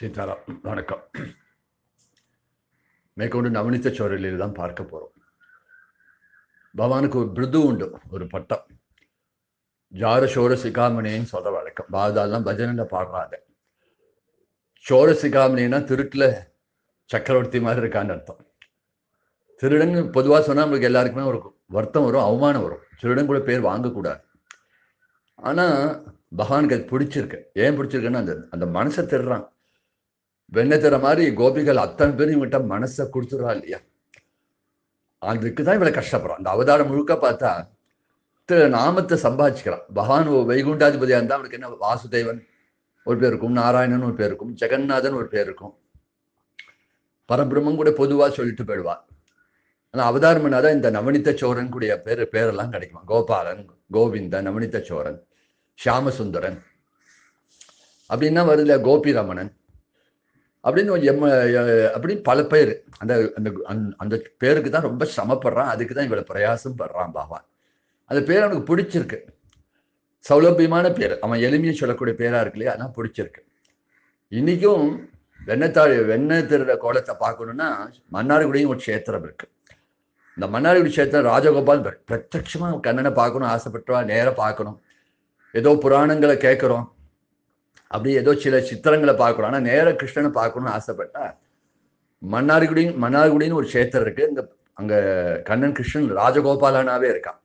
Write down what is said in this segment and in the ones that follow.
சீதாராம் வணக்கம் மேற்கொண்டு நவனித்த சோழலில் தான் பார்க்க போறோம் பவானுக்கு ஒரு பிருது உண்டு ஒரு பட்டம் ஜார சோழ சிகாமணின்னு சொல்கிற வழக்கம் பாதாலாம் பஜனில் பாடுறாங்க சோழ சிகாமணின்னா திருட்டுல சக்கரவர்த்தி மாதிரி இருக்கான்னு அர்த்தம் திருடன் பொதுவாக சொன்னா நம்மளுக்கு எல்லாருக்குமே ஒரு வருத்தம் வரும் அவமானம் வரும் திருடன் கூட பேர் வாங்கக்கூடாது ஆனா பகவானுக்கு அது பிடிச்சிருக்கு ஏன் பிடிச்சிருக்குன்னா அந்த அந்த மனசை திருடுறான் வெண்ணை தர மாதிரி கோபிகள் அத்தனை பேரும் இவன்கிட்ட மனசை கொடுத்துடுறா இல்லையா அதுக்கு தான் இவளை கஷ்டப்படுறான் அந்த அவதாரம் முழுக்க பார்த்தா திரு நாமத்தை சம்பாதிச்சுக்கிறான் பகவான் வைகுண்டாதிபதியாக இருந்தால் அவனுக்கு என்ன வாசுதேவன் ஒரு பேர் இருக்கும் நாராயணன் ஒரு பேர் இருக்கும் ஜெகநாதன் ஒரு பேர் இருக்கும் பரபிரம்மன் கூட பொதுவாக சொல்லிட்டு போயிடுவான் ஆனால் அவதாரம் பண்ணாதான் இந்த நவனித்த சோரன் கூடிய பேர் பேரெல்லாம் கிடைக்குமா கோபாலன் கோவிந்தன் நவனித்த சோரன் சியாமசுந்தரன் அப்படின்னா வருதுல கோபி ரமணன் அப்படின்னு எம் அப்படின்னு பல பேர் அந்த அந்த அந்த பேருக்கு தான் ரொம்ப சமப்படுறான் அதுக்கு தான் இவ்வளோ பிரயாசம் படுறான் பகவான் அந்த பேர் அவனுக்கு பிடிச்சிருக்கு சௌலபியமான பேர் அவன் எளிமையை சொல்லக்கூடிய பேராக இருக்கு இல்லையா அதான் பிடிச்சிருக்கு இன்றைக்கும் வெண்ணத்தாழ் வெண்ணெய் திருட கோலத்தை பார்க்கணுன்னா மன்னார்குடியும் ஒரு க்ஷேத்திரம் இருக்கு இந்த மன்னார்குடி க்ஷேத்திரம் ராஜகோபால் பிரத்யட்சமாக கண்ணனை பார்க்கணும் ஆசைப்பட்டுவா நேராக பார்க்கணும் ஏதோ புராணங்களை கேட்குறோம் அப்படி ஏதோ சில சித்திரங்களை பார்க்கணும் ஆனால் நேர கிருஷ்ணனை பார்க்கணும்னு ஆசைப்பட்டா மன்னார்குடின்னு மன்னார்குடின்னு ஒரு கஷேத்திரம் இருக்கு அங்கே அங்கே கண்ணன் கிருஷ்ணன் ராஜகோபாலனாவே இருக்கான்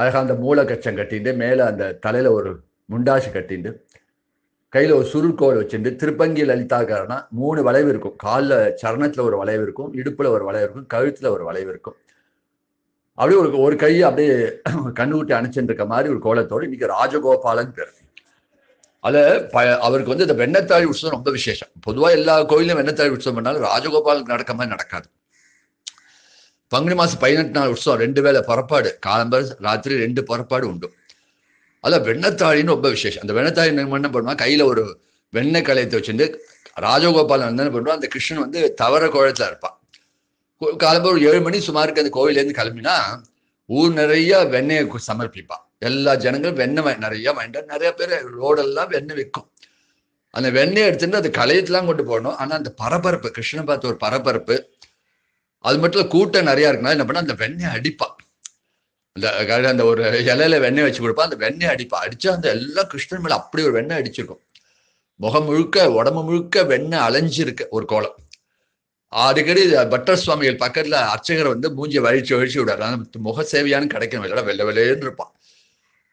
அழகாக அந்த மூல கச்சம் கட்டிட்டு மேலே அந்த தலையில் ஒரு முண்டாசு கட்டிட்டு கையில் ஒரு சுருள்கோல் வச்சுட்டு திருப்பங்கி லலிதாக்காரனா மூணு வளைவு இருக்கும் காலில் சரணத்தில் ஒரு வளைவு இருக்கும் இடுப்பில் ஒரு வளைவு இருக்கும் கழுத்தில் ஒரு வளைவு இருக்கும் அப்படியே ஒரு ஒரு கையை அப்படியே கண்ணு விட்டு அணைச்சுட்டு இருக்க மாதிரி ஒரு கோலத்தோடு இன்னைக்கு ராஜகோபாலன் பேர் அதில் ப அவருக்கு வந்து இந்த வெண்ணத்தாழி உற்சவம் ரொம்ப விசேஷம் பொதுவாக எல்லா கோயிலும் வெண்ணத்தாழி உற்சவம் பண்ணாலும் ராஜகோபாலுக்கு நடக்க மாதிரி நடக்காது பங்குனி மாதம் பதினெட்டு நாள் உற்சவம் ரெண்டு வேலை புறப்பாடு காலம்பர் ராத்திரி ரெண்டு புறப்பாடு உண்டு அதில் வெண்ணத்தாழின்னு ரொம்ப விசேஷம் அந்த வெண்ணத்தாழி என்ன பண்ணுவாங்க கையில் ஒரு வெண்ணெய் கலையத்தை வச்சுட்டு ராஜகோபாலன் வந்து என்ன பண்ணுவான் அந்த கிருஷ்ணன் வந்து தவற கோழத்தில் இருப்பான் காலம்பர் ஒரு ஏழு மணி சுமாருக்கு அந்த கோவிலேருந்து கிளம்பினா ஊர் நிறைய வெண்ணெயை சமர்ப்பிப்பான் எல்லா ஜனங்களும் வெண்ணெய் நிறைய வாங்கிட்டா நிறைய பேர் ரோடெல்லாம் வெண்ணெய் விற்கும் அந்த வெண்ணெய் எடுத்துட்டு அது களையத்துலாம் கொண்டு போகணும் ஆனால் அந்த பரபரப்பு கிருஷ்ணன் பார்த்து ஒரு பரபரப்பு அது மட்டும் இல்லை கூட்டம் நிறையா இருக்குன்னா என்ன பண்ணா அந்த வெண்ணெய் அடிப்பான் அந்த அந்த ஒரு இலையில வெண்ணெய் வச்சு கொடுப்பா அந்த வெண்ணெய் அடிப்பா அடிச்சா அந்த எல்லாம் கிருஷ்ணன் மேல அப்படி ஒரு வெண்ணெய் அடிச்சிருக்கும் முகம் முழுக்க உடம்பு முழுக்க வெண்ணெய் அலைஞ்சிருக்கு ஒரு கோலம் அடிக்கடி பட்டர் சுவாமிகள் பக்கத்துல அர்ச்சகரை வந்து மூஞ்சி வழிச்சு வழிச்சு விடாரு முக சேவையானு கிடைக்கணும் இல்லைடா வெள்ள வெள்ளையன்னு இருப்பான்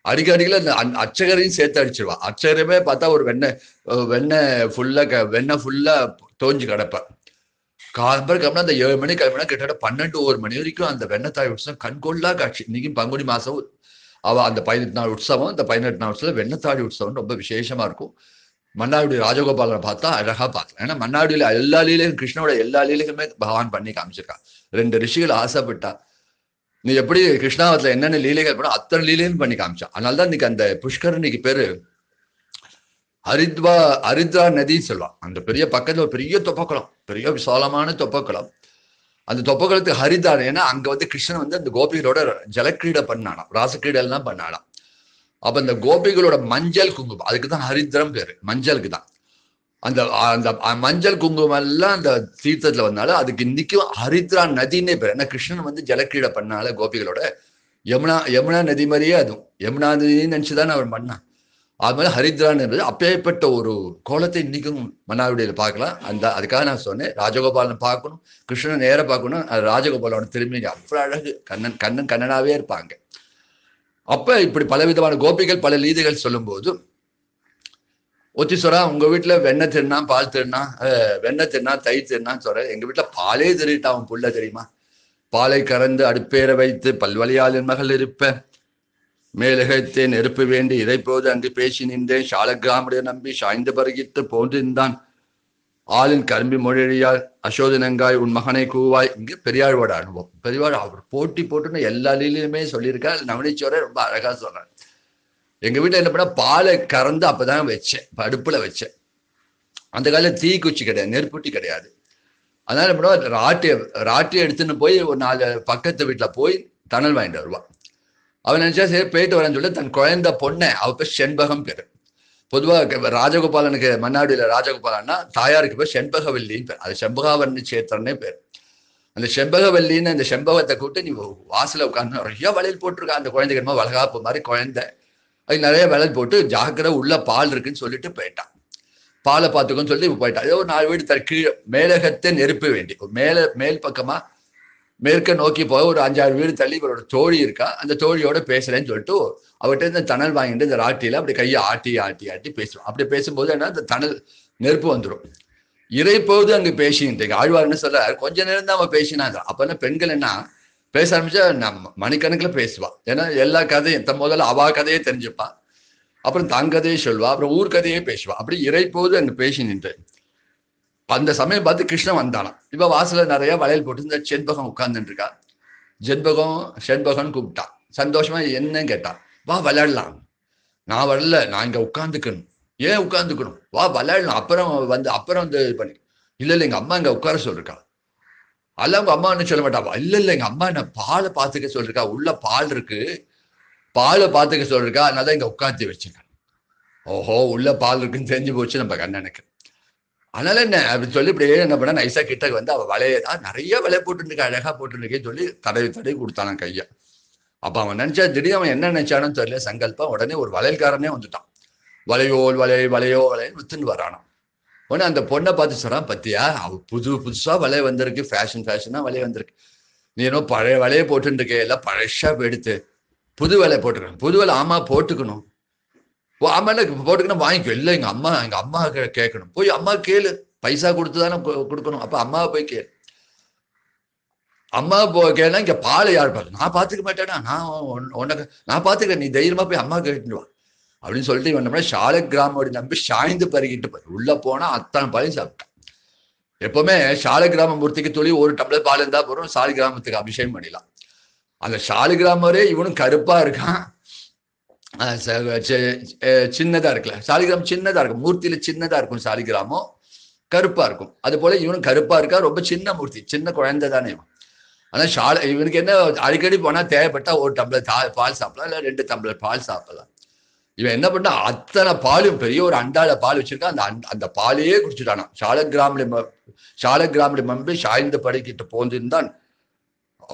அடிக்க அடிக்கல அச்சகரையும் சேர்த்து அடிச்சிருவா அச்சகரமே பார்த்தா ஒரு வெண்ணெய் வெண்ணெய் ஃபுல்லா க வெண்ணெய் ஃபுல்லா தோஞ்சு கிடப்பேன் காலம்பரம் கிளம்புனா அந்த ஏழு மணி கிளம்பினா கிட்டத்தட்ட பன்னெண்டு ஒரு மணி வரைக்கும் அந்த வெண்ணெய் தாய் உற்சவம் கண்கொள்ளா காட்சி இன்னைக்கும் பங்குனி மாசம் அவள் அந்த பதினெட்டு நாள் உற்சவம் அந்த பதினெட்டு நாள் உற்சவம் வெண்ணத்தாடி உற்சவம் ரொம்ப விசேஷமா இருக்கும் மன்னாடி ராஜகோபாலனை பார்த்தா அழகா பார்க்கலாம் ஏன்னா மன்னாடியில எல்லா லீலையும் கிருஷ்ணோட எல்லா லீலையுமே பகவான் பண்ணி காமிச்சிருக்கான் ரெண்டு ரிஷிகள் ஆசைப்பட்டா நீ எப்படி கிருஷ்ணாவத்துல என்னென்ன லீலைகள் பண்ண அத்தனை லீலையும் பண்ணி காமிச்சா அதனால தான் இன்னைக்கு அந்த புஷ்கரணிக்கு பேரு ஹரித்வா ஹரித்ரா நதின்னு சொல்லுவான் அந்த பெரிய பக்கத்துல ஒரு பெரிய தொப்பக்குளம் பெரிய விசாலமான தொப்பக்குளம் அந்த தொப்பக்குளத்துக்கு ஹரிதார் ஏன்னா அங்க வந்து கிருஷ்ணன் வந்து அந்த கோபிகளோட ஜலக்கிரீடை பண்ணானா ராசக்கிரீடை எல்லாம் பண்ணானா அப்ப அந்த கோபிகளோட மஞ்சள் குங்குமம் அதுக்கு தான் ஹரித்ரம் பேரு மஞ்சளுக்கு தான் அந்த அந்த மஞ்சள் குங்குமம் எல்லாம் அந்த தீர்த்தத்துல வந்தாலும் அதுக்கு இன்னைக்கும் ஹரித்ரா நதினே பேர் ஏன்னா கிருஷ்ணன் வந்து ஜலக்கிரீடை பண்ணால கோபிகளோட யமுனா யமுனா நதி மாதிரியே அதுவும் யமுனா நதினு நினைச்சுதான் அவர் பண்ணான் அது மாதிரி ஹரித்ரான் என்பது அப்பேற்பட்ட ஒரு கோலத்தை இன்னைக்கும் மன்னாருடையில் பார்க்கலாம் அந்த அதுக்காக நான் சொன்னேன் ராஜகோபாலன் பார்க்கணும் கிருஷ்ணன் நேராக பார்க்கணும் ராஜகோபாலோட திரும்பி அவ்வளோ அழகு கண்ணன் கண்ணன் கண்ணனாவே இருப்பாங்க அப்போ இப்படி பல விதமான கோபிகள் பல லீதைகள் சொல்லும்போது ஒத்தி சொல்றா உங்க வீட்டுல வெண்ணெய் திருண்ணா பால் திருண்ணா வெண்ணெய் திருனா தயிர் திருனான்னு சொல்ற எங்க வீட்டுல பாலே திருட்டா அவன் புள்ள தெரியுமா பாலை கறந்து அடுப்பேற வைத்து பல்வழியாளின் மகள் இருப்ப மேலகத்தை நெருப்பு வேண்டி இதை போது அங்கு பேசி நின்றேன் சாலக்கிராமுடைய நம்பி சாய்ந்து பருகித்து போன்றிருந்தான் ஆளின் கரும்பி மொழியால் அசோதனங்காய் உன் மகனை கூவாய் இங்கே பெரியாழ்வோட அனுபவம் பெரியாள் அவர் போட்டி போட்டுன்னு எல்லா லீலையுமே சொல்லியிருக்காரு நவனிச்சோரே ரொம்ப அழகா சொல்றாரு எங்கள் வீட்டில் என்ன பண்ண பாலை கறந்து அப்பதான் வச்சேன் அடுப்புல வச்சேன் அந்த காலத்தில் தீ குச்சி கிடையாது நெருப்புட்டி கிடையாது அதனால என்ன பண்ண ராட்டியை ராட்டியை எடுத்துன்னு போய் ஒரு நாலு பக்கத்து வீட்டில் போய் தணல் வாங்கிட்டு வருவான் அவன் நினைச்சா சரி போயிட்டு வரேன்னு சொல்லி தன் குழந்த பொண்ணை அவ பேர் செண்பகம் பேர் பொதுவாக ராஜகோபாலனுக்கு மன்னாடியில ராஜகோபாலன்னா தாயாருக்கு பேர் செண்பகவல்லின்னு பேர் அது செண்பகாவரணி சேத்திரனே பேர் அந்த செம்பகவல்லின்னு அந்த செண்பகத்தை கூப்பிட்டு நீ வாசல உட்காந்து நிறைய வளையல் போட்டிருக்கா அந்த குழந்தைக்கு வளகாப்பு மாதிரி குழந்தை அது நிறைய விலை போட்டு ஜாக்கிரதை உள்ள பால் இருக்குன்னு சொல்லிட்டு போயிட்டான் பாலை பார்த்துக்கோன்னு சொல்லிட்டு போயிட்டான் ஏதோ ஒரு நாலு வீடு தர கீழே மேலகத்தை நெருப்ப வேண்டி மேலே மேல் பக்கமாக மேற்க நோக்கி போக ஒரு அஞ்சாறு வீடு தள்ளி இவரோட தோழி இருக்கா அந்த தோழியோட பேசுறேன்னு சொல்லிட்டு அவர்கிட்ட இந்த தணல் வாங்கிட்டு இந்த ராட்டியில அப்படி கையை ஆட்டி ஆட்டி ஆட்டி பேசுவோம் அப்படி பேசும்போது என்ன அந்த தணல் நெருப்பு வந்துடும் இறைப்போது அங்கே பேசின்றீங்க ஆழ்வார்னு சொல்ல கொஞ்ச நேரம் தான் அவன் பேசினாங்க அப்ப என்ன பெண்கள் என்ன பேச ஆரம்பிச்சா நம்ம மணிக்கணக்கில் பேசுவா ஏன்னா எல்லா கதையும் தன் முதல்ல அவா கதையே தெரிஞ்சுப்பா அப்புறம் தான் கதையே சொல்வா அப்புறம் ஊர் கதையே பேசுவா அப்படி இறைப்போது அங்கே பேசி நின்று அந்த சமயம் பார்த்து கிருஷ்ணன் வந்தானாம் இப்போ வாசலில் நிறைய வளையல் போட்டு இந்த செண்பகம் உட்கார்ந்துட்டு இருக்கா ஜெண்பகம் செண்பகம்னு கூப்பிட்டான் சந்தோஷமா என்னன்னு கேட்டான் வா விளையாடலாம் நான் வரல நான் இங்கே உட்காந்துக்கணும் ஏன் உட்காந்துக்கணும் வா விளையாடலாம் அப்புறம் வந்து அப்புறம் வந்து இது பண்ணி இல்லை இல்லை எங்கள் அம்மா இங்கே உட்கார சொல்லிருக்கா அல்ல உங்க அம்மான்னு சொல்ல மாட்டாப்பா இல்ல இல்ல எங்க அம்மா என்ன பாலை பார்த்துக்க சொல்லிருக்கா உள்ள பால் இருக்கு பாலை பார்த்துக்க சொல்லிருக்கா அதனால இங்க உட்காந்து வச்சிருக்கேன் ஓஹோ உள்ள பால் இருக்குன்னு தெரிஞ்சு போச்சு நம்ம கண்ணனுக்கு அதனால என்ன அப்படி சொல்லி இப்படியே என்ன பண்ண நைசா கிட்ட வந்து அவள் வலையை தான் நிறைய வலையை போட்டுருக்க அழகா போட்டுருக்கேன்னு சொல்லி தடவி தடவி கொடுத்தானான் கையை அப்ப அவன் நினைச்சா திடீர் அவன் என்ன நினைச்சானு தெரியல சங்கல்பம் உடனே ஒரு வளையல்காரனே வந்துட்டான் வளையோல் வலை வலையோ வலையல் வித்துன்னு வரானான் உடனே அந்த பொண்ணை பார்த்து சொல்கிறான் பத்தியா அவ புது புதுசாக வலைய வந்திருக்கு ஃபேஷன் ஃபேஷனாக வலைய வந்திருக்கு நீ என்ன பழைய வலையை போட்டுருக்க எல்லாம் பழசா எடுத்து புது வலையை போட்டுக்கணும் புது வலை ஆமா போட்டுக்கணும் ஆமால போட்டுக்கணும் வாங்கிக்கோ இல்லை எங்கள் அம்மா எங்கள் அம்மா கேட்கணும் போய் அம்மா கேளு பைசா கொடுத்து தானே கொடுக்கணும் அப்போ அம்மாவை போய் கேளு அம்மா போ கேட்டா இங்கே பால் யார் பார்த்து நான் பார்த்துக்க மாட்டேனா நான் உனக்கு நான் பார்த்துக்கிறேன் நீ தைரியமாக போய் அம்மா கேட்டுட்டு வா அப்படின்னு சொல்லிட்டு இவன் பண்ண கிராமம் கிராமோட நம்பி சாய்ந்து பருகிட்டு போய் உள்ள போனா அத்தனை பாலையும் சாப்பிட்டான் எப்பவுமே ஷால கிராம மூர்த்திக்கு தொழில் ஒரு டம்ளர் பால் இருந்தா போறோம் சாலி கிராமத்துக்கு அபிஷேகம் பண்ணிடலாம் அந்த ஷாலு கிராமரே இவனும் கருப்பா இருக்கான் சின்னதா இருக்குல்ல கிராமம் சின்னதா இருக்கும் மூர்த்தியில சின்னதா இருக்கும் சாலிகிராமம் கருப்பா இருக்கும் அது போல இவனும் கருப்பா இருக்கா ரொம்ப சின்ன மூர்த்தி சின்ன குழந்தை தானே இவன் ஆனா ஷால இவனுக்கு என்ன அடிக்கடி போனா தேவைப்பட்டா ஒரு டம்ளர் பால் சாப்பிடலாம் இல்லை ரெண்டு டம்ளர் பால் சாப்பிடலாம் இவன் என்ன பண்ணா அத்தனை பாலும் பெரிய ஒரு அண்டால பால் வச்சிருக்கான் அந்த அந்த பாலையே குடிச்சுட்டானா சால கிராமடி மம்பி சாய்ந்து படைக்கிட்டு போந்திருந்தான்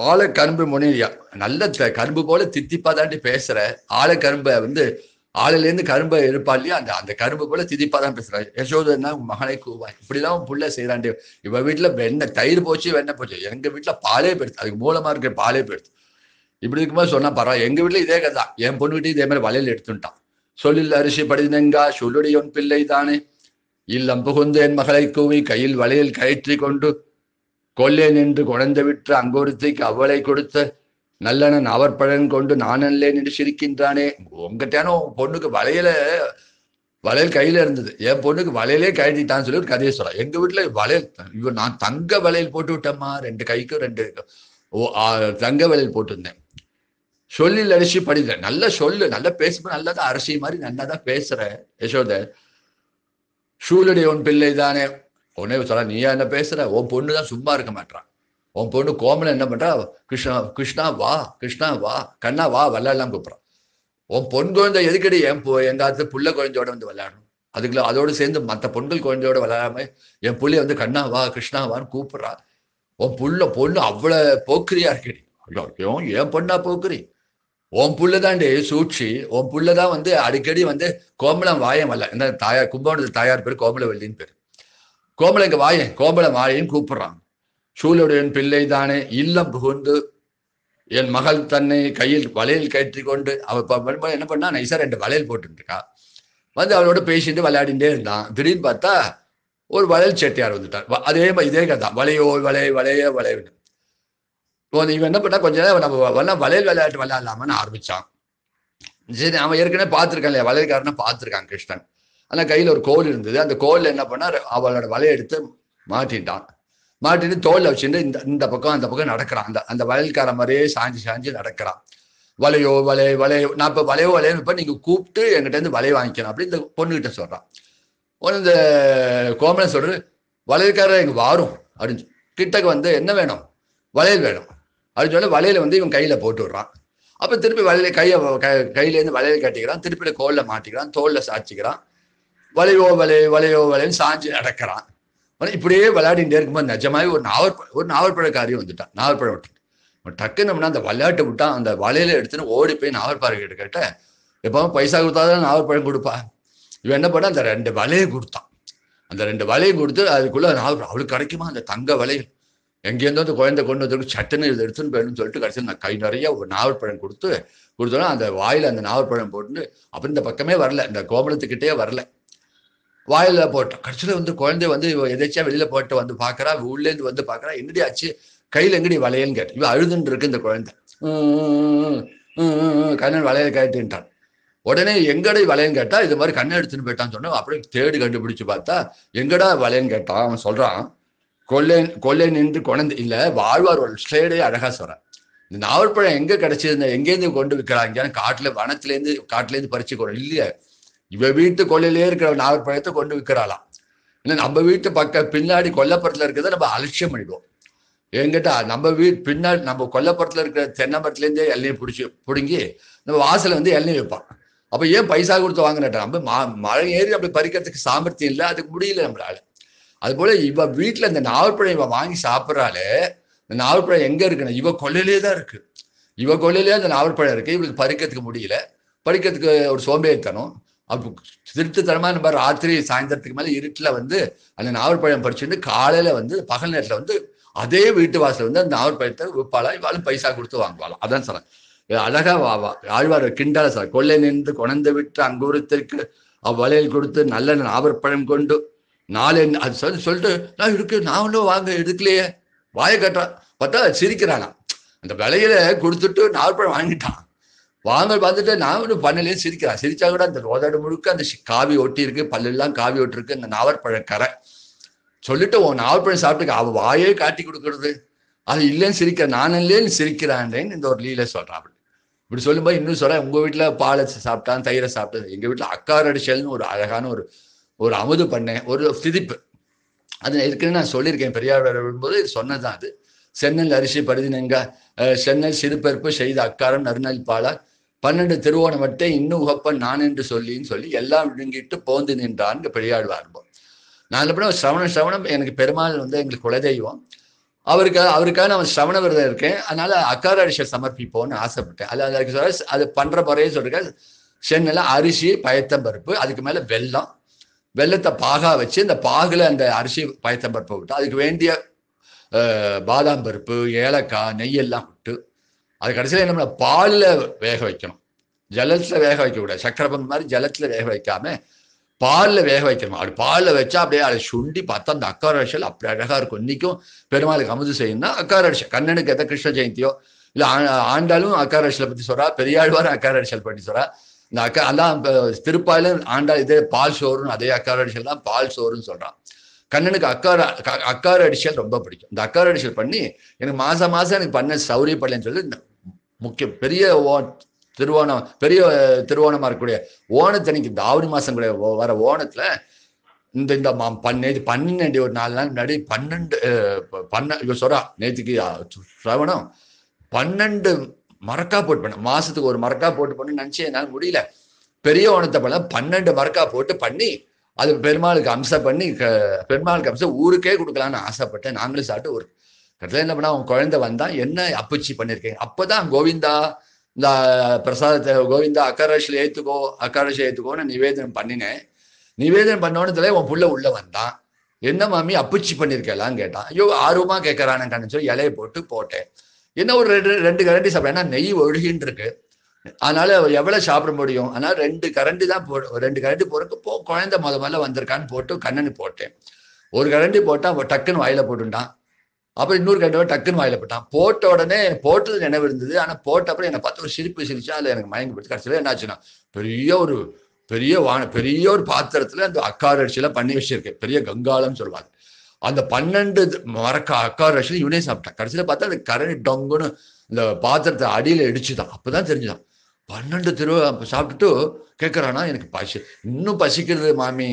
ஆலை கரும்பு முனியா நல்ல கரும்பு போல தித்திப்பாதாண்டி தாண்டி பேசுற ஆலை கரும்பை வந்து ஆளிலேருந்து கரும்பை இருப்பா இல்லையா அந்த அந்த கரும்பு போல திதிப்பா தான் பேசுறாரு யசோதனா மகனை கூவா இப்படிதான் புள்ள செய்யறாண்டி இவ வீட்டுல வெண்ணெய் தயிர் போச்சு வெண்ணெய் போச்சு எங்க வீட்டுல பாலே போயிடுது அதுக்கு மூலமா இருக்கிற பாலே போயிடுது இப்படி இருக்கும்போது சொன்னா பரவாயில்ல எங்க வீட்டுல இதே கதை என் பொண்ணு வீட்டையும் இதே மாதிரி வலையில எடுத்துட்டான் சொல்லில் அரிசி படிதினங்கா சொல்லுடையொன் பிள்ளை தானே இல்லம் புகுந்து என் மகளை கூவி கையில் வலையில் கயிற்றி கொண்டு கொல்லே என்று குணந்து விற்று அங்கொருத்திக்கு அவ்வளை கொடுத்த நல்லனன் அவர் பழன் கொண்டு நானல்லே நின்று சிரிக்கின்றானே உங்கள்கிட்டானோ பொண்ணுக்கு வலையில வளையல் கையில இருந்தது என் பொண்ணுக்கு வளையலே கழட்டிட்டான்னு சொல்லி ஒரு கதையை சொல்லலாம் எங்க வீட்டுல வளையல் இவன் நான் தங்க வளையல் போட்டு விட்டேம்மா ரெண்டு கைக்கும் ரெண்டு தங்க வளையல் போட்டிருந்தேன் சொல்லில் அரிசி படிக்கல நல்லா சொல்லு நல்லா பேசும்போது நல்லா தான் அரிசி மாதிரி நல்லா தான் பேசுற யசோத சூழலுடைய உன் பிள்ளை தானே உன்னே சொல்ல நீயா என்ன பேசுற உன் பொண்ணு தான் சும்மா இருக்க மாட்டான் உன் பொண்ணு கோமலை என்ன பண்றா கிருஷ்ணா கிருஷ்ணா வா கிருஷ்ணா வா கண்ணா வா விளையாடலாம் கூப்பிட்றான் உன் பொன் குழந்தை எதுக்கடி ஏன் போ எங்காவது புள்ள குழந்தையோட வந்து விளையாடணும் அதுக்குள்ள அதோடு சேர்ந்து மற்ற பொண்கள் குழந்தையோட விளையாடாம என் புள்ளைய வந்து கண்ணா வா கிருஷ்ணா வான்னு கூப்பிட்றா உன் புள்ள பொண்ணு அவ்வளோ போக்குறியா இருக்கடி ஏன் பொண்ணா போக்குறீ உன் புள்ளதாண்டி சூழ்ச்சி உன் புள்ளதான் வந்து அடிக்கடி வந்து கோமலம் வாயம் அல்ல இந்த தாயார் கும்பகோணத்து தாயார் பேர் கோமலவல்லின்னு பேர் கோமலம் இங்க வாயன் கோமலம் வாயன்னு கூப்பிடுறான் சூழலுடைய பிள்ளை தானே இல்லம் புகுந்து என் மகள் தன்னை கையில் வளையல் கட்டி கொண்டு அவள் என்ன பண்ணா நைசா ரெண்டு வளையல் போட்டுருக்கா வந்து அவளோட பேசிட்டு விளையாடிட்டே இருந்தான் திடீர்னு பார்த்தா ஒரு வளையல் செட்டியார் வந்துட்டார் அதே மாதிரி இதே கதை வளையோ வளைய வளைய வளைய இப்போ நீங்கள் என்ன பண்ணால் கொஞ்ச நேரம் நம்ம வரலாம் வளையல் விளையாட்டு விளையாடலாமான்னு ஆரம்பித்தான் சரி அவன் ஏற்கனவே பார்த்துருக்கான் இல்லையா வளையல்காரனா பார்த்துருக்கான் கிருஷ்ணன் ஆனால் கையில் ஒரு கோல் இருந்தது அந்த கோலில் என்ன பண்ணால் அவளோட வலையை எடுத்து மாட்டிட்டான் மாட்டிட்டு தோலில் வச்சுட்டு இந்த இந்த பக்கம் அந்த பக்கம் நடக்கிறான் அந்த அந்த வயல்கார மாதிரியே சாஞ்சி சாஞ்சி நடக்கிறான் வலையோ வலை வலையோ நான் இப்போ வலையோ வலையோ இப்போ நீங்கள் கூப்பிட்டு என்கிட்டேருந்து வலை வாங்கிக்கணும் அப்படின்னு இந்த பொண்ணுகிட்ட சொல்கிறான் ஒன்று இந்த கோமலன் சொல்கிறது வளையல்காரர் இங்கே வாரும் அப்படின்னு கிட்டக்கு வந்து என்ன வேணும் வளையல் வேணும் அர்ஜுன வலையில வந்து இவன் கையில போட்டு விடுறான் அப்ப திருப்பி வலையில கையை கையிலேருந்து வலையில கட்டிக்கிறான் திருப்பி கோல்ல மாட்டிக்கிறான் தோலில் சாச்சிக்கிறான் வலையோ வலை வலையோ வலைன்னு சாஞ்சு நடக்கிறான் இப்படியே விளையாடிட்டே இருக்கும்போது நிஜமாவே ஒரு நாவற்ப ஒரு நாவற்பழக்காரியும் வந்துட்டான் நாவற்பழம் விட்டுட்டு டக்குன்னு அந்த விளையாட்டு விட்டான் அந்த வலையில எடுத்துன்னு ஓடி போய் நாவற்பாறை கிட்ட கேட்ட எப்பவும் பைசா கொடுத்தாதான் நாவற்பழம் கொடுப்பா இவன் என்ன பண்ணா அந்த ரெண்டு வலையை கொடுத்தான் அந்த ரெண்டு வலையை கொடுத்து அதுக்குள்ள நாவல் அவளுக்கு கிடைக்குமா அந்த தங்க வலையில் எங்கேருந்து வந்து குழந்தை கொண்டு வந்து சட்டுன்னு இது எடுத்துன்னு போயிடும் சொல்லிட்டு கடைசியில் நான் கை நிறைய ஒரு பழம் கொடுத்து கொடுத்தோன்னா அந்த வாயில் அந்த நாவல் பழம் போட்டு அப்புறம் இந்த பக்கமே வரல இந்த கோமலத்துக்கிட்டே வரல வாயில் போட்டோம் கடைசியில் வந்து குழந்தை வந்து எதேச்சியா வெளியில் போட்டு வந்து பார்க்குறா உள்ளேருந்து வந்து பார்க்குறா என்னடி ஆச்சு கையில் எங்கடி வளையல்னு கேட்டு இவன் அழுதுன்னு இருக்கு இந்த குழந்தை கண்ணன் வளையல் கேட்டுன்றான் உடனே எங்கடா வளையல் கேட்டா இது மாதிரி கண்ணை எடுத்துன்னு போயிட்டான்னு சொன்னா அப்படியே தேடி கண்டுபிடிச்சு பார்த்தா எங்கடா வளையன்னு கேட்டான் அவன் சொல்றான் கொள்ளேன் கொள்ளேன் என்று கொண்டு இல்ல வாழ்வார் ஒரு ஸ்லேடே அழகா சொல்றேன் இந்த பழம் எங்க கிடைச்சிருந்த எங்கேருந்து கொண்டு விற்கிறாங்க காட்டுல இருந்து காட்டுலேருந்து பறிச்சுக்கிறோம் இல்லையா இவ வீட்டு கொள்ளையிலே இருக்கிற பழத்தை கொண்டு விற்கிறாளாம் இல்லை நம்ம வீட்டு பக்க பின்னாடி கொல்லப்புறத்துல இருக்கிறத நம்ம அலட்சியம் பண்ணிடுவோம் எங்கிட்ட நம்ம வீட் பின்னாடி நம்ம கொல்லப்புறத்துல இருக்கிற தென்னை மரத்துலேருந்தே இளநியை பிடிச்சி பிடுங்கி நம்ம வாசல வந்து இளநீ வைப்பான் அப்போ ஏன் பைசா கொடுத்து வாங்கினட்டா நம்ம மழை ஏறி அப்படி பறிக்கிறதுக்கு சாமர்த்தியம் இல்லை அதுக்கு முடியல நம்மளால அதுபோல் இவ வீட்டுல இந்த நாவற்பழம் இவ வாங்கி சாப்பிட்றாலே இந்த நாவற்பழம் எங்க இருக்குன்னா இவ கொள்ளையிலே தான் இருக்கு இவ கொள்ளையிலே அந்த நாவற்பழம் இருக்கு இவளுக்கு பறிக்கிறதுக்கு முடியல பறிக்கிறதுக்கு ஒரு சோம்பேறித்தனம் அப்போ திருட்டுத்தனமா நம்ம ராத்திரி சாயந்தரத்துக்கு மேலே இருட்டில் வந்து அந்த நாவற்பழம் படிச்சுட்டு காலையில வந்து பகல் நேரத்தில் வந்து அதே வீட்டு வாசல் வந்து அந்த நாவற்பழத்தை விற்பாளா இவாளும் பைசா கொடுத்து வாங்குவாளா அதான் சொல்றேன் அழகா வாவா ஆழ்வார் கிண்டால சார் கொள்ளை நின்று கொணந்து விட்டு அங்கூரத்திற்கு அவ்வளையில் கொடுத்து நல்ல நாவற்பழம் கொண்டு நாலு அது சொல்லி சொல்லிட்டு நான் இருக்கு நானும் வாங்க எடுக்கலையே வாயை கட்டுறான் பார்த்தா சிரிக்கிறானா அந்த விலையில கொடுத்துட்டு நாற்பழம் வாங்கிட்டான் வாங்க பார்த்துட்டு நான் ஒன்றும் பண்ணலையே சிரிக்கிறான் சிரிச்சா கூட அந்த ரோதாடு முழுக்க அந்த காவி ஒட்டி இருக்கு பல்லெல்லாம் காவி ஒட்டிருக்கு அந்த நாவற்பழ கரை சொல்லிட்டு உன் நாவற்பழம் சாப்பிட்டுக்க அவள் வாயே காட்டி கொடுக்கறது அது இல்லைன்னு சிரிக்கிற நான் இல்லைன்னு சிரிக்கிறான்லேன்னு இந்த ஒரு லீல சொல்றான் அப்படி இப்படி சொல்லும்போது இன்னும் சொல்றேன் உங்க வீட்டுல பாலை சாப்பிட்டான் தயிரை சாப்பிட்டா எங்க வீட்டுல அடிச்சல்னு ஒரு அழகான ஒரு ஒரு அமுது பண்ணேன் ஒரு சிதிப்பு அது இருக்குன்னு நான் சொல்லியிருக்கேன் பெரியார் வரும்போது சொன்னதான் அது சென்னல் அரிசி பருதினங்க சென்னல் சிறுபருப்பு செய்த அக்காரம் நறுநல் பாலார் பன்னெண்டு திருவோணம் மட்டும் இன்னும் உகப்பன் நான் என்று சொல்லின்னு சொல்லி எல்லாம் விழுங்கிட்டு போந்து நின்றான் பெரியார் வரும்போம் நான் அப்படி சிரவண சவணம் எனக்கு பெருமாள் வந்து எங்களுக்கு குலதெய்வம் அவருக்காக அவருக்காக நான் சிரவண விரதம் இருக்கேன் அதனால அக்கார அரிசியை சமர்ப்பிப்போம்னு ஆசைப்பட்டேன் அது அதுக்கு சொல்ல அது பண்ற முறையே சொல்லிருக்க சென்னில் அரிசி பருப்பு அதுக்கு மேல வெள்ளம் வெள்ளத்தை பாகா வச்சு அந்த பாகில் அந்த அரிசி பயத்த பருப்பை விட்டு அதுக்கு வேண்டிய பாதாம் பருப்பு ஏலக்காய் நெய்யெல்லாம் விட்டு அது கடைசியில் என்ன பாலில் வேக வைக்கணும் ஜலத்தில் வேக வைக்கக்கூடாது சக்கரை பங்கு மாதிரி ஜலத்தில் வேக வைக்காம பாலில் வேக வைக்கணும் அப்படி பாலில் வச்சா அப்படியே அதை சுண்டி பார்த்தா அந்த அக்காரடிச்சல் அப்படி அழகாக இருக்கும் இன்னைக்கும் பெருமாளுக்கு அமுது செய்யணும்னா அரிசி கண்ணனுக்கு எதை கிருஷ்ண ஜெயந்தியோ இல்லை ஆண்டாலும் அரிசியில் பற்றி சொல்கிறா பெரியாழ்வாரும் அரிசியல் பற்றி சொல்கிறா இந்த அக்கா அதான் இப்போ திருப்பாயில ஆண்டா இதே பால் சோறுன்னு அதே அக்கார அடிச்சல்லாம் பால் சோறுன்னு சொல்றான் கண்ணனுக்கு அக்கார அக்கார அடிச்சல் ரொம்ப பிடிக்கும் இந்த அக்கார அடிச்சல் பண்ணி எனக்கு மாசம் மாசம் எனக்கு பண்ண சௌரியப்படலன்னு சொல்லி முக்கிய பெரிய ஓ திருவோணம் பெரிய திருவோணமா இருக்கக்கூடிய ஓணத்தன்னைக்கு ஆவணி மாசம் கூட வர ஓணத்துல இந்த இந்த மா பண்ண இது பன்னெண்டு ஒரு நாலு நாள் முன்னாடி பன்னெண்டு பண்ண சொல்றா நேற்றுக்கு சிரவணம் பன்னெண்டு மறக்கா போட்டு பண்ண மாசத்துக்கு ஒரு மறக்கா போட்டு பண்ணு நினச்சி என்னால் முடியல பெரிய ஓணத்தை பண்ண பன்னெண்டு மறக்கா போட்டு பண்ணி அது பெருமாளுக்கு அம்சம் பண்ணி பெருமாளுக்கு அம்சம் ஊருக்கே கொடுக்கலான்னு ஆசைப்பட்டேன் நாங்களும் சாப்பிட்டு ஒரு கட்டில என்ன பண்ணா அவன் குழந்தை வந்தா என்ன அப்புச்சி பண்ணிருக்கேன் அப்பதான் கோவிந்தா இந்த பிரசாதத்தை கோவிந்தா அக்கரஷில் ஏத்துக்கோ அக்கரஷில் ஏத்துக்கோன்னு நிவேதனம் பண்ணினேன் நிவேதனம் பண்ணோன்னு உன் புள்ள உள்ள வந்தான் என்ன மாமி அப்புச்சி பண்ணியிருக்கலான்னு கேட்டான் ஐயோ ஆர்வமா கேட்கறானு கணிச்சோ இலையை போட்டு போட்டேன் என்ன ஒரு ரெண்டு ரெண்டு கரண்டி சாப்பிட்றேன் ஏன்னா நெய் ஒழுகின்னு இருக்கு அதனால எவ்வளவு சாப்பிட முடியும் ஆனால் ரெண்டு கரண்டி தான் போ ரெண்டு கரண்டி போறதுக்கு போ குழந்த முத முதல்ல வந்திருக்கான்னு போட்டு கண்ணனு போட்டேன் ஒரு கரண்டி போட்டா டக்குன்னு வாயில போட்டுட்டான் அப்புறம் இன்னொரு கரண்டி டக்குன்னு வாயில போட்டான் போட்ட உடனே போட்டது நினைவு இருந்தது ஆனா போட்ட அப்புறம் என்னை பார்த்து ஒரு சிரிப்பு சிரிச்சா அதில் எனக்கு மயங்கி போட்டு கடைசியில என்னாச்சுன்னா பெரிய ஒரு பெரிய வான பெரிய ஒரு பாத்திரத்துல அந்த அக்காரட்சியெல்லாம் பண்ணி வச்சிருக்கேன் பெரிய கங்காலம்னு சொல்லுவாங்க அந்த பன்னெண்டு மரக்க அக்கா வருஷம் இவனே சாப்பிட்டான் கடைசியில் பார்த்தா அந்த கரணி டொங்குன்னு இந்த பாத்திரத்தை அடியில் அப்போ தான் தெரிஞ்சுதான் பன்னெண்டு திருவ சாப்பிட்டுட்டு கேட்குறானா எனக்கு பசி இன்னும் பசிக்கிறது மாமி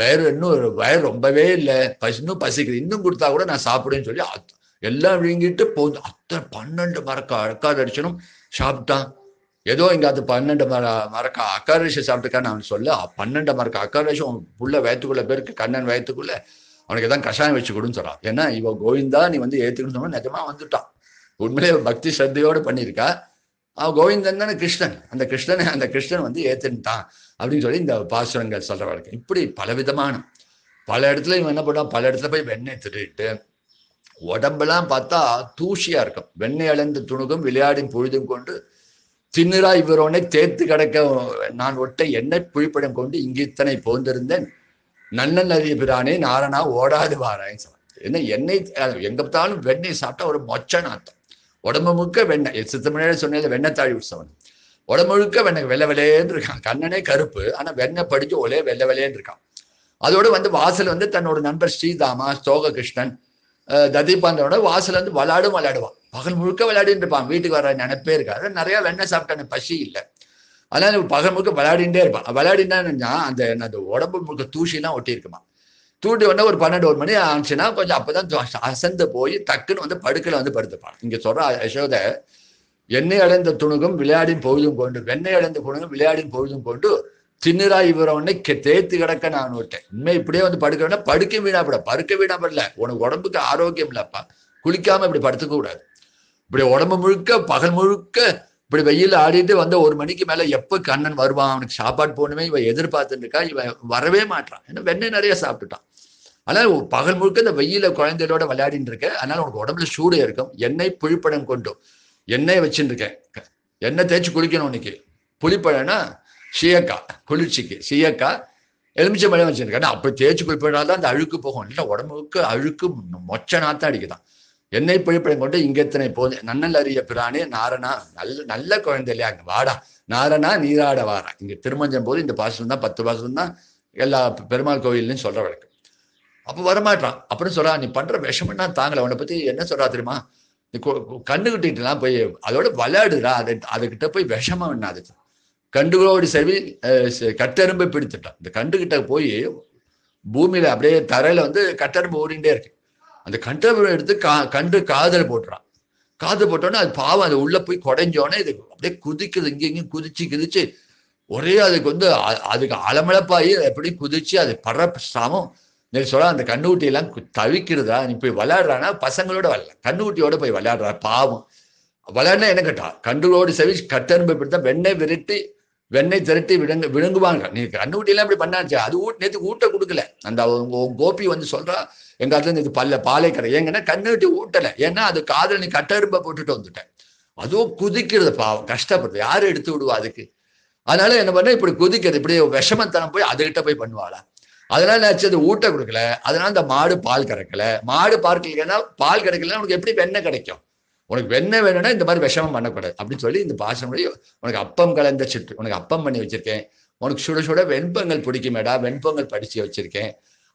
வயிறு இன்னும் வயிறு ரொம்பவே இல்லை பசி இன்னும் பசிக்கிறது இன்னும் கொடுத்தா கூட நான் சாப்பிடுன்னு சொல்லி எல்லாம் விழுங்கிட்டு போகுது அத்தனை பன்னெண்டு மரக்க அக்கா அடிச்சனும் சாப்பிட்டான் ஏதோ இங்கே அது பன்னெண்டு மர மரக்க அக்காரேஷை சாப்பிட்டுக்கான்னு நான் சொல்ல பன்னெண்டு மரக்க அக்காரேஷம் உள்ள வயத்துக்குள்ள பேருக்கு கண்ணன் வயத்துக்குள்ள அவனுக்கு தான் கஷாயம் வச்சு கொடுன்னு சொல்றான் ஏன்னா இவ கோவிந்தா நீ வந்து ஏத்துக்கணும்னு நிஜமா வந்துட்டான் உண்மையிலே பக்தி சத்தையோடு பண்ணியிருக்கா அவன் கோவிந்தன் தானே கிருஷ்ணன் அந்த கிருஷ்ணனை அந்த கிருஷ்ணன் வந்து ஏத்துட்டான் அப்படின்னு சொல்லி இந்த பாசுரங்கள் சொல்ற வழக்கு இப்படி பலவிதமான பல இடத்துல இவன் என்ன பண்ணான் பல இடத்துல போய் வெண்ணெய் திருட்டு உடம்பெல்லாம் பார்த்தா தூசியா இருக்கும் வெண்ணெய் அழந்த துணுகும் விளையாடும் பொழுதும் கொண்டு திண்ணிரா இவரோனே தேர்த்து கிடக்க நான் ஒட்டை என்ன புழிப்படம் கொண்டு இங்கித்தனை போந்திருந்தேன் நன்னன் அறிய பிரானே நாரணா ஓடாது சொன்னாங்க என்ன எண்ணெய் எங்க பார்த்தாலும் வெண்ணெய் சாப்பிட்டா ஒரு மொச்ச அர்த்தம் உடம்பு முழுக்க வெண்ணெய் சித்தமிழே சொன்னது தாழி உற்சவன் உடம்பு முழுக்க வெண்ணெய் வெள்ளை வெள்ளையேன்னு இருக்கான் கண்ணனே கருப்பு ஆனா வெண்ணெய் படிச்சு ஒலே வெள்ளை வெள்ளையேன்னு இருக்கான் அதோடு வந்து வாசல் வந்து தன்னோட நண்பர் ஸ்ரீதாமா ஸ்தோக கிருஷ்ணன் ததிபாந்தோட வாசல் வந்து விளாடும் விளையாடுவான் பகல் முழுக்க விளையாடின்னு இருப்பான் வீட்டுக்கு வர நினைப்பே இருக்காது நிறைய வெண்ணெய் சாப்பிட்டான பசி இல்லை அதனால பகல் முழுக்க விளையாடிட்டே இருப்பான் விளையாடினா அந்த அந்த உடம்பு முழுக்க தூசிலாம் ஒட்டி இருக்குமா தூட்டி உடனே ஒரு பன்னெண்டு ஒரு மணி ஆச்சுன்னா கொஞ்சம் அப்பதான் அசந்து போய் டக்குன்னு வந்து படுக்கல வந்து படுத்துப்பான் இங்க சொல்ற யசோத எண்ணெய் அடைந்த துணுகும் விளையாடின் பொழுதும் கொண்டு வெண்ணெய் அடைந்த குணுகும் விளையாடின் பொழுதும் கொண்டு திண்ணிரா இவர உடனே தேர்த்து கிடக்க நான் விட்டேன் இனிமே இப்படியே வந்து படுக்கிறேன்னா படுக்க வீணாப்பட படுக்க வீணாப்படல உனக்கு உடம்புக்கு ஆரோக்கியம் இல்லப்பா குளிக்காம இப்படி படுத்துக்க கூடாது இப்படி உடம்பு முழுக்க பகல் முழுக்க இப்படி வெயில் ஆடிட்டு வந்த ஒரு மணிக்கு மேல எப்ப கண்ணன் வருவான் அவனுக்கு சாப்பாடு போகணுமே இவன் எதிர்பார்த்துட்டு இருக்கா இவன் வரவே மாட்டான் ஏன்னா வெண்ணெய் நிறைய சாப்பிட்டுட்டான் அதனால பகல் முழுக்க இந்த வெயில குழந்தைகளோட விளையாடிட்டு இருக்க அதனால உனக்கு உடம்புல சூடு இருக்கும் எண்ணெய் புளிப்பழம் கொண்டும் எண்ணெய் வச்சுட்டு இருக்கேன் எண்ணெய் தேய்ச்சி குளிக்கணும் இன்னைக்கு புளிப்பழம்னா சீயக்காய் குளிர்ச்சிக்கு சீயக்காய் எலுமிச்சை பழம் வச்சிருக்கேன் அப்போ தேய்ச்சி குளிப்பதால் தான் அந்த அழுக்கு போகும் இல்லை உடம்புக்கு அழுக்கு மொச்ச நாத்தம் அடிக்குதான் என்னை பொழிப்பையும் கொண்டு எத்தனை போது நன்னல் அறிய பிரானே நாரணா நல்ல நல்ல குழந்தை இல்லையா வாடா நாரணா நீராட வாரா இங்க திருமஞ்சம் போது இந்த பாசனம் தான் பத்து பாசம் தான் எல்லா பெருமாள் கோயில்லையும் சொல்ற வழக்கு அப்போ வரமாட்டான் அப்புறம் சொல்றா நீ பண்ற விஷமன்னா தாங்கல அவனை பத்தி என்ன சொல்றா தெரியுமா நீ கண்டுகிட்டுலாம் போய் அதோட விளையாடுறா அது அதுகிட்ட போய் விஷமம் என்ன அதுக்கு கண்டுகளோடு செவி கட்டெரும்பை பிடித்துட்டான் இந்த கண்டுகிட்ட போய் பூமியில அப்படியே தரையில வந்து கட்டெரும்பு ஓடிண்டே இருக்கு அந்த கண்டபுரம் எடுத்து கா கண்டு காதல் போட்டுறான் காதல் போட்டோன்னே அது பாவம் அது உள்ளே போய் குடைஞ்சோடனே இது அப்படியே குதிக்குது இங்கே இங்கேயும் குதிச்சு குதிச்சு ஒரே அதுக்கு வந்து அதுக்கு அலமளப்பாயி எப்படி குதிச்சு அது படுற சமம் நீ சொல்ல அந்த கண்ணுக்குட்டியெல்லாம் தவிக்கிறதா நீ போய் விளையாடுறானா பசங்களோட வரல கண்ணுக்குட்டியோட போய் விளையாடுறா பாவம் விளையாடுனா என்ன கேட்டா கண்டுகளோடு செவி கட்டெரும்பு இப்படி தான் வெண்ணெய் விரட்டி வெண்ணை திரட்டி விடுங்க விழுங்குவாங்க நீ ஊட்டிலாம் இப்படி பண்ணாச்சு அது ஊட் நேற்று ஊட்ட கொடுக்கல அந்த கோபி வந்து சொல்றா எங்க அதுல இது பல்ல பாலை கடை ஏங்கன்னா கண்ணுக்குட்டி ஊட்டலை ஏன்னா அது காதல் நீ கட்டரும்ப போட்டுட்டு வந்துட்டேன் அதுவும் குதிக்கிறது பாவம் கஷ்டப்படுது யாரு எடுத்து விடுவா அதுக்கு அதனால என்ன பண்ண இப்படி குதிக்கிறது இப்படி விஷமத்தனம் போய் அதுகிட்ட போய் பண்ணுவாளா அதனால நினைச்சு அது ஊட்ட கொடுக்கல அதனால அந்த மாடு பால் கறக்கல மாடு பால் பால் கிடைக்கலன்னா உனக்கு எப்படி வெண்ணெய் கிடைக்கும் உனக்கு வெண்ணெய் வேணும்னா இந்த மாதிரி விஷமம் பண்ணக்கூடாது அப்படின்னு சொல்லி இந்த பாசனுடைய உனக்கு அப்பம் கலந்த சுற்று உனக்கு அப்பம் பண்ணி வச்சிருக்கேன் உனக்கு சுட சுட வெண்பொங்கல் பிடிக்குமேடா வெண்பங்கள் படிச்சு வச்சிருக்கேன்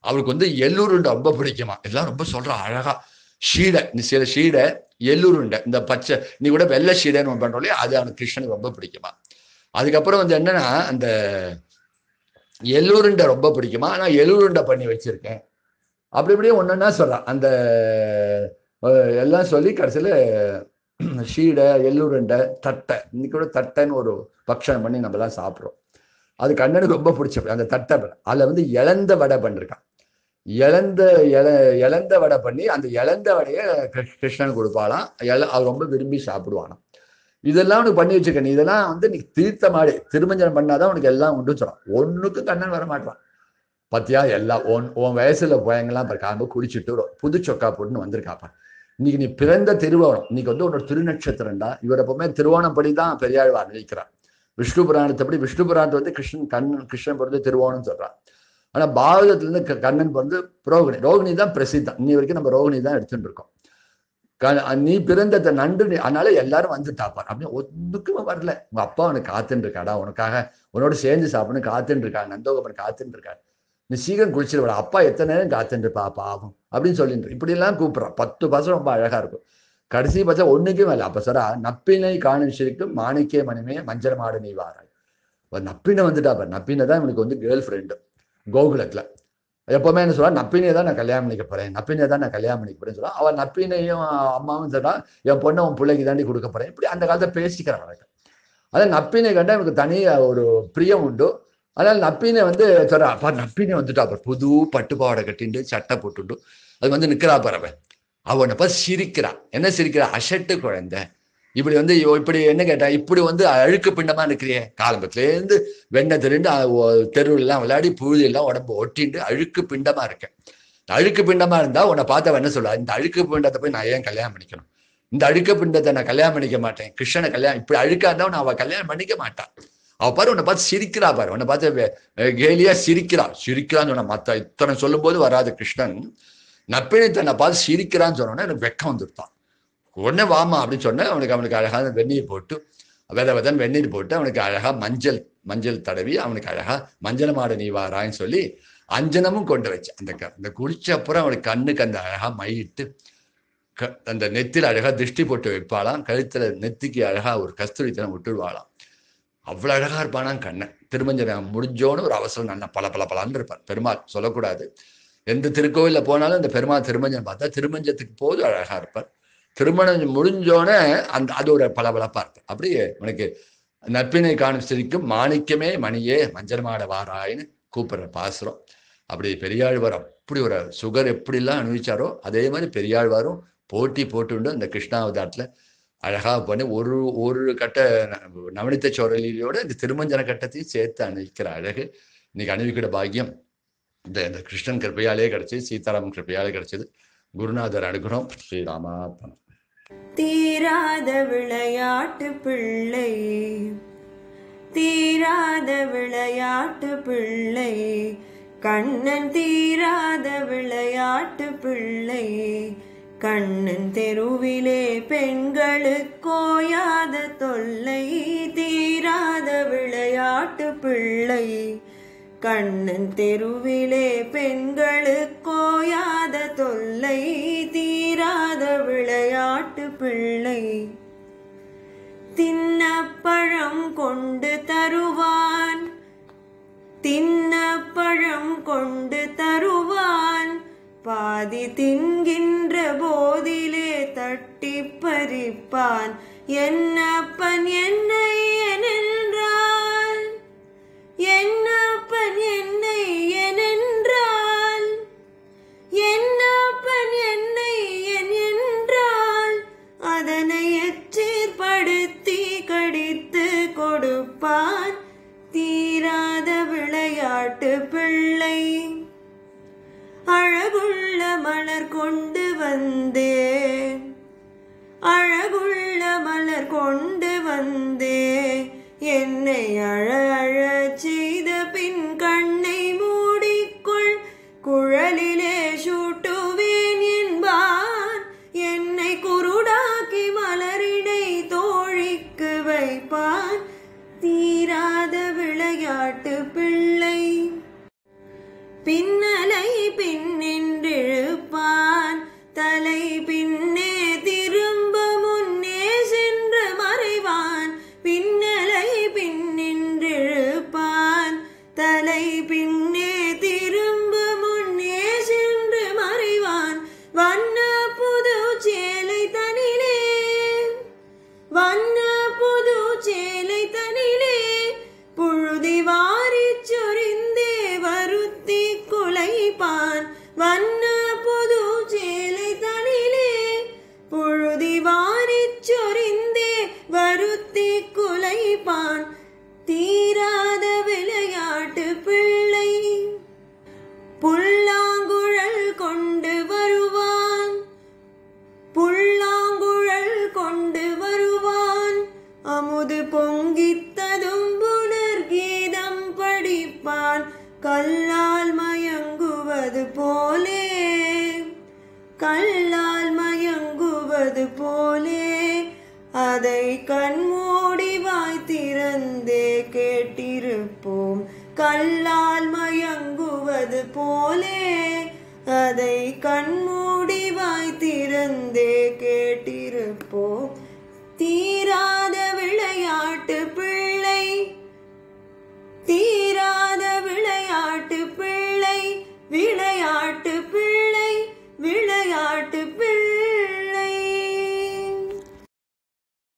அவளுக்கு வந்து எள்ளுருண்டை ரொம்ப பிடிக்குமா எல்லாம் ரொம்ப சொல்ற அழகா ஷீடை சில ஷீடை எள்ளுருண்டை இந்த பச்சை நீ கூட வெள்ளை ஷீடைன்னு ஒன்று பண்ணுறோம் இல்லையா அது அவனுக்கு கிருஷ்ணனுக்கு ரொம்ப பிடிக்குமா அதுக்கப்புறம் வந்து என்னன்னா அந்த எள்ளுருண்டை ரொம்ப பிடிக்குமா நான் எள்ளுருண்டை பண்ணி வச்சிருக்கேன் அப்படி இப்படியே ஒன்றுன்னா சொல்கிறான் அந்த எல்லாம் சொல்லி கடைசியில் ஷீடை எள்ளுருண்டை தட்டை இன்னைக்கு கூட தட்டைன்னு ஒரு பக்ஷம் பண்ணி நம்மலாம் சாப்பிட்றோம் அது கண்ணனுக்கு ரொம்ப பிடிச்ச அந்த தட்டை அதில் வந்து இழந்த வடை பண்ணிருக்கான் இழந்த இல இழந்த வடை பண்ணி அந்த இழந்த வடையை கிருஷ்ணன் கொடுப்பாளாம் எல அவர் ரொம்ப விரும்பி சாப்பிடுவானாம் இதெல்லாம் உனக்கு பண்ணி வச்சுக்க நீ இதெல்லாம் வந்து நீ தீர்த்த மாடி திருமஞ்சனம் பண்ணாதான் உனக்கு எல்லாம் உண்டு சொல்லலாம் ஒன்றுக்கும் கண்ணன் வர மாட்டான் பத்தியா எல்லாம் உன் உன் வயசுல போயங்கெல்லாம் பாருக்கா குடிச்சுட்டு புது சொக்கா போட்டுன்னு வந்திருக்காப்பா இன்னைக்கு நீ பிறந்த திருவோணம் இன்னைக்கு வந்து உன்னோட திருநட்சத்திரம்டா இவர் எப்பவுமே படி தான் பெரியாழ்வார் நினைக்கிறார் விஷ்ணு படி விஷ்ணு புராணத்தை வந்து கிருஷ்ணன் கண்ணன் கிருஷ்ணன் பிறந்து திருவோணம் சொல்றான் ஆனா இருந்து கண்ணன் பிறந்து ரோகிணி ரோகிணி தான் பிரசித்தம் இன்னி வரைக்கும் நம்ம ரோகிணி தான் எடுத்துட்டு இருக்கோம் நீ பிறந்தத நன்று அதனால எல்லாரும் வந்து தாப்பார் அப்படின்னு ஒன்றுக்கும் வரல உங்க அப்பா உனக்கு காத்துட்டு இருக்காடா உனக்காக உன்னோட சேர்ந்து சாப்பிடணும் காத்துட்டு இருக்காங்க நந்தோகப்பன் காத்துட்டு இருக்காரு நீ சீக்கிரம் குளிச்சிருவாடா அப்பா எத்தனை நேரம் காத்துருப்பா பாவம் அப்படின்னு சொல்லிட்டு எல்லாம் கூப்பிடுறா பத்து பசம் ரொம்ப அழகா இருக்கும் கடைசி பார்த்தா ஒன்றுக்கும் இல்லை அப்போ சொல்றா நப்பினை காணும் சிரிக்கும் மாணிக்கிய மணிமே மஞ்சள் மாடு நீ வாராய் நப்பினை வந்துட்டா அப்ப நப்பினை தான் இவனுக்கு வந்து கேர்ள் ஃப்ரெண்டு கோகுலத்துல எப்போவுமே என்ன சொல்றா நப்பினையை தான் நான் கல்யாணம் பண்ணிக்க போகிறேன் நப்பினை தான் நான் கல்யாணம் பண்ணிக்க போறேன்னு சொல்கிறான் அவன் நப்பினையும் அம்மாவும் சொல்கிறான் என் பொண்ணை உன் பிள்ளைக்கு தாண்டி கொடுக்க போகிறேன் இப்படி அந்த காலத்தை பேசிக்கிறான் அதான் நப்பினை கண்டா இவனுக்கு தனி ஒரு பிரியம் உண்டு அதனால் நப்பினே வந்து சொல்ற அப்பா நப்பினே வந்துட்டா அப்புறம் புது பட்டுப்பாவடை கட்டிண்டு சட்டை போட்டுண்டு அது வந்து நிற்கிறா பறவை அவனை பார்த்து சிரிக்கிறா என்ன சிரிக்கிறா அசட்டு குழந்தை இப்படி வந்து இப்படி என்ன கேட்டா இப்படி வந்து அழுக்கு பிண்டமா இருக்கிறியே காலம்பத்துலேருந்து வெண்ணை திருண்டு எல்லாம் விளையாடி எல்லாம் உடம்பு ஒட்டிண்டு அழுக்கு பிண்டமா இருக்கேன் அழுக்கு பிண்டமா இருந்தா உன்னை பார்த்தவன் என்ன சொல்றா இந்த அழுக்கு பிண்டத்தை போய் நான் ஏன் கல்யாணம் பண்ணிக்கணும் இந்த அழுக்கு பிண்டத்தை நான் கல்யாணம் பண்ணிக்க மாட்டேன் கிருஷ்ணனை கல்யாணம் இப்படி அழுக்கா இருந்தா நான் அவ கல்யாணம் பண்ணிக்க மாட்டான் அவ பாரு உன்னை பார்த்து சிரிக்கிறா பாரு உன்னை பார்த்து கேலியா சிரிக்கிறா சிரிக்கிறான்னு சொன்ன மத்த இத்தனை சொல்லும் போது வராது கிருஷ்ணன் நப்பினை தன்னை பார்த்து சிரிக்கிறான்னு சொன்னோன்னா எனக்கு வெக்கம் வந்துருத்தான் உடனே வாமா அப்படின்னு சொன்னேன் அவனுக்கு அவனுக்கு அழகாக வெந்நீர் போட்டு வித வெதன் வெந்நீர் போட்டு அவனுக்கு அழகா மஞ்சள் மஞ்சள் தடவி அவனுக்கு அழகா மஞ்சள் மாட நீ வாரான்னு சொல்லி அஞ்சனமும் கொண்டு வச்சு அந்த க அந்த குளிச்ச அப்புறம் அவனுக்கு கண்ணுக்கு அந்த அழகா மயிட்டு க அந்த நெத்தில் அழகா திருஷ்டி போட்டு வைப்பாளாம் கழுத்துல நெத்திக்கு அழகா ஒரு கஸ்தூரி தினம் விட்டுடுவாளாம் அவ்வளோ அழகாக இருப்பானா கண்ணன் திருமஞ்சனம் முடிஞ்சோன்னு ஒரு அவசரம் நல்லா பல பல பலான்னு இருப்பார் பெருமாள் சொல்லக்கூடாது எந்த திருக்கோயிலில் போனாலும் அந்த பெருமாள் திருமஞ்சன் பார்த்தா திருமஞ்சத்துக்கு போது அழகாக இருப்பார் திருமணம் முடிஞ்சோடனே அந்த அது ஒரு பளபளப்பாக இருப்பார் அப்படியே உனக்கு நட்பினை காணும் சிரிக்கும் மாணிக்கமே மணியே மஞ்சள் மாட வாராயின்னு கூப்பிடுற பாசுரம் அப்படி பெரியாழ்வார் அப்படி ஒரு சுகர் எப்படிலாம் அனுபவிச்சாரோ அதே மாதிரி பெரியாழ்வாரும் போட்டி போட்டு அந்த கிருஷ்ணாவதாரத்தில் அழகாக பண்ணி ஒரு ஒரு கட்ட நவனித்த சோரலியோட இந்த திருமஞ்சன கட்டத்தையும் சேர்த்து அணிவிக்கிற அழகு இன்னைக்கு அணிவிக்கிற பாக்கியம் இந்த இந்த கிருஷ்ணன் கிருப்பையாலே கிடைச்சது சீதாராமன் கிருப்பையாலே கிடைச்சது குருநாதர் அனுகிரகம் ஸ்ரீராமா தீராத விளையாட்டு பிள்ளை தீராத விளையாட்டு பிள்ளை கண்ணன் தீராத விளையாட்டு பிள்ளை கண்ணன் தெருவிலே பெண்களுக்கோயாத தொல்லை தீராத விளையாட்டு பிள்ளை கண்ணன் தெருவிலே பெண்களுக்கோயாத தொல்லை தீராத விளையாட்டு பிள்ளை தின்னப்பழம் கொண்டு தருவான் தின்னப்பழம் கொண்டு தருவான் பாதி தின்கின்ற போதிலே தட்டி பறிப்பான் என்னப்பன் என்னை என்றால் என்னப்பன் என்னை என்றால் என்